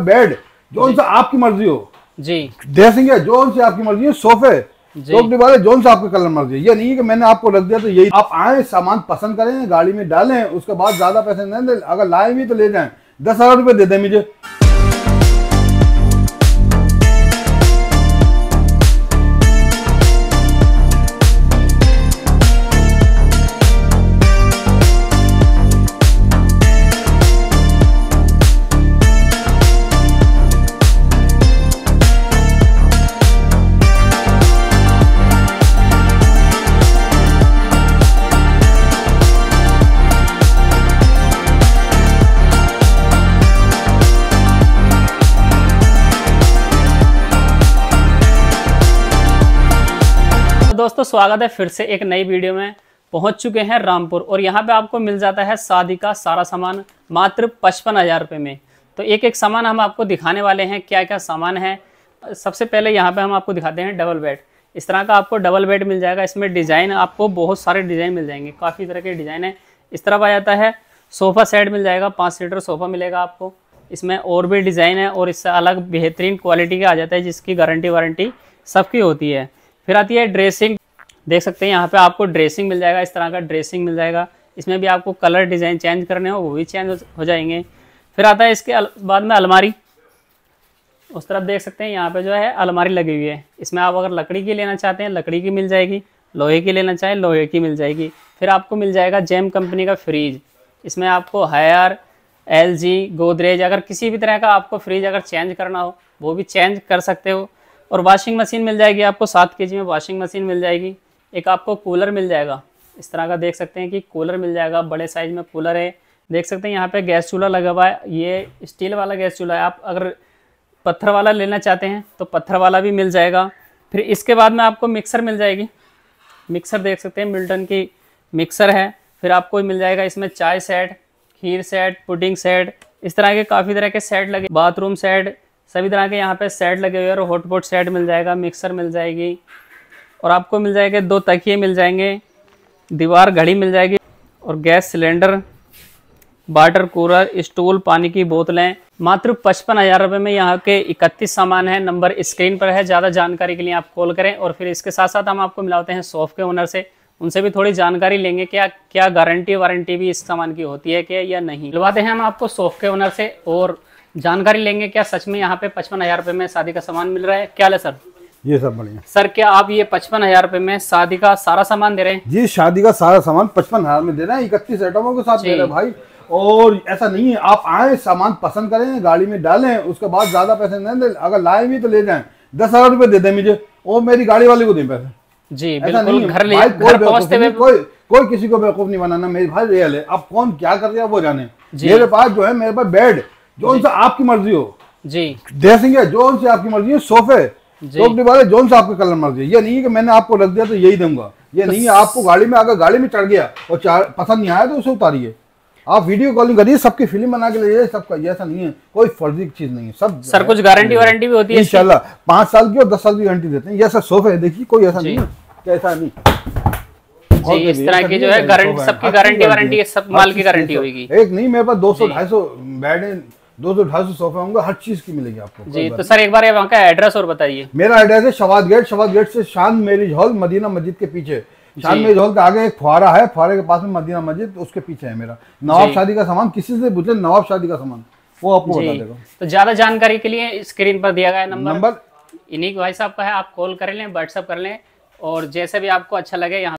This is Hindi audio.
बेड जोन सा आपकी मर्जी हो जी ड्रेसिंग है जोन से आपकी मर्जी है सोफे वाले जोन से आपके कलर मर्जी है ये नहीं कि मैंने आपको रख दिया तो यही आप आए सामान पसंद करें गाड़ी में डालें उसके बाद ज्यादा पैसे नहीं अगर लाए भी तो ले जाए दस हजार रुपए दे दें मुझे दोस्तों स्वागत है फिर से एक नई वीडियो में पहुंच चुके हैं रामपुर और यहाँ पे आपको मिल जाता है शादी का सारा सामान मात्र पचपन हज़ार रुपये में तो एक एक सामान हम आपको दिखाने वाले हैं क्या क्या सामान है सबसे पहले यहाँ पे हम आपको दिखाते हैं डबल बेड इस तरह का आपको डबल बेड मिल जाएगा इसमें डिज़ाइन आपको बहुत सारे डिज़ाइन मिल जाएंगे काफ़ी तरह के डिज़ाइन है इस तरफ आ जाता है सोफ़ा सेट मिल जाएगा पाँच सीटर सोफ़ा मिलेगा आपको इसमें और भी डिज़ाइन है और इससे अलग बेहतरीन क्वालिटी का आ जाता है जिसकी गारंटी वारंटी सबकी होती है फिर आती है ड्रेसिंग देख सकते हैं यहाँ पे आपको ड्रेसिंग मिल जाएगा इस तरह का ड्रेसिंग मिल जाएगा इसमें भी आपको कलर डिज़ाइन चेंज करने हो वो भी चेंज हो जाएंगे फिर आता है इसके बाद में अलमारी उस तरफ देख सकते हैं यहाँ पे जो है अलमारी लगी हुई है इसमें आप अगर लकड़ी की लेना चाहते हैं लकड़ी की मिल जाएगी लोहे की लेना चाहें लोहे की मिल जाएगी फिर आपको मिल जाएगा जैम कंपनी का फ्रीज इसमें आपको हायर एल जी गोदरेज अगर किसी भी तरह का आपको फ्रीज अगर चेंज करना हो वो भी चेंज कर सकते हो और वॉशिंग मशीन मिल जाएगी आपको सात के में वॉशिंग मशीन मिल जाएगी एक आपको कूलर मिल जाएगा इस तरह का देख सकते हैं कि कूलर मिल जाएगा बड़े साइज में कूलर है देख सकते हैं यहाँ पे गैस चूल्हा लगा हुआ है ये स्टील वाला गैस चूल्हा है आप अगर पत्थर वाला लेना चाहते हैं तो पत्थर वाला भी मिल जाएगा फिर इसके बाद में आपको मिक्सर मिल जाएगी मिक्सर देख सकते हैं मिल्टन की मिक्सर है फिर आपको मिल जाएगा इसमें चाय सेट खीर सेट पुडिंग सेट इस तरह के काफ़ी तरह के सेट लगे बाथरूम सेट सभी तरह के यहाँ पे सेट लगे हुए हैं और हॉटपॉट सेट मिल जाएगा मिक्सर मिल जाएगी और आपको मिल जाएगा दो तकिए मिल जाएंगे दीवार घड़ी मिल जाएगी और gas cylinder water cooler stool पानी की बोतलें मात्र पचपन हज़ार रुपये में यहाँ के इकतीस सामान है नंबर स्क्रीन पर है ज़्यादा जानकारी के लिए आप कॉल करें और फिर इसके साथ साथ हम आपको मिलाते हैं सॉफ के ओनर से उनसे भी थोड़ी जानकारी लेंगे क्या क्या गारंटी वारंटी भी इस सामान की होती है क्या या नहीं मिलवाते हैं हम आपको सॉफ के ओनर से और जानकारी लेंगे क्या सच में यहाँ पे पचपन हजार रुपए में शादी का सामान मिल रहा है क्या है सर ये सब बढ़िया सर क्या आप ये पचपन हजार रूपए में शादी का सारा सामान दे रहे हैं जी शादी का सारा सामान पचपन हजार में दे रहे हैं इकतीस आइटमों के साथ दे रहे भाई और ऐसा नहीं है आप आए सामान पसंद करें गाड़ी में डालें उसके बाद ज्यादा पैसे न दे अगर लाए भी तो ले जाए दस हजार रूपए दे दे मुझे और मेरी गाड़ी वाले को दे पैसे जी नहीं घर ले पहुंचते हुए कोई कोई किसी को बेवकूफ नहीं बनाना मेरी भाई रियल है आप कौन क्या कर रहे हो वो जाने मेरे पास जो है मेरे पास बेड जो सा आपकी मर्जी हो जी ड्रेसिंग है जो से आपकी मर्जी हो सोफे सोफे वाले जोन से आपके कलर मर्जी है ये नहीं है कि मैंने आपको रख दिया तो यही दूंगा ये नहीं है आपको गाड़ी में अगर गाड़ी में चढ़ गया और पसंद नहीं आया तो उसे उतारिये आप वीडियो कॉलिंग करिए सबकी फिल्म बना के ले जाइए सबका ऐसा नहीं है कोई फर्जी चीज नहीं है सब सर कुछ गारंटी वारंटी भी होती है इंशाल्लाह पांच साल की और दस साल की गारंटी देते हैं ये सर सोफे देखिए कोई ऐसा नहीं है कैसा नहीं जी इस तरह की जो है गारंटी सबकी गारंटी वारंटी सब माल की गारंटी होगी एक नहीं मेरे पास दो सौ ढाई सौ बैड है दो सौ ढाई सौ सोफे होंगे हर चीज की मिलेगी आपको जी तो सर एक बार वहाँ का एड्रेस और बताइए मेरा एड्रेस है शवाद गेट शवाद गेट से शान मेरिज हॉल मदीना मस्जिद के पीछे शान मेरिज हॉल के आगे एक फुहारा है फुहारे के पास में मदीना मस्जिद उसके पीछे है मेरा नवाब शादी का सामान किसी से पूछे नवाब शादी का सामान वो आपको बता देगा तो ज्यादा जानकारी के लिए स्क्रीन पर दिया गया नंबर नंबर इन्हीं भाई साहब का है आप कॉल कर लें व्हाट्सअप कर लें और जैसे भी आपको अच्छा लगे यहाँ